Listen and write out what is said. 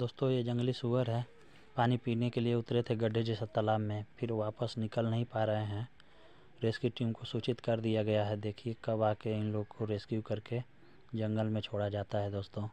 दोस्तों ये जंगली सुअर है पानी पीने के लिए उतरे थे गड्ढे जैसा तालाब में फिर वापस निकल नहीं पा रहे हैं रेस्क्यू टीम को सूचित कर दिया गया है देखिए कब आके इन लोग को रेस्क्यू करके जंगल में छोड़ा जाता है दोस्तों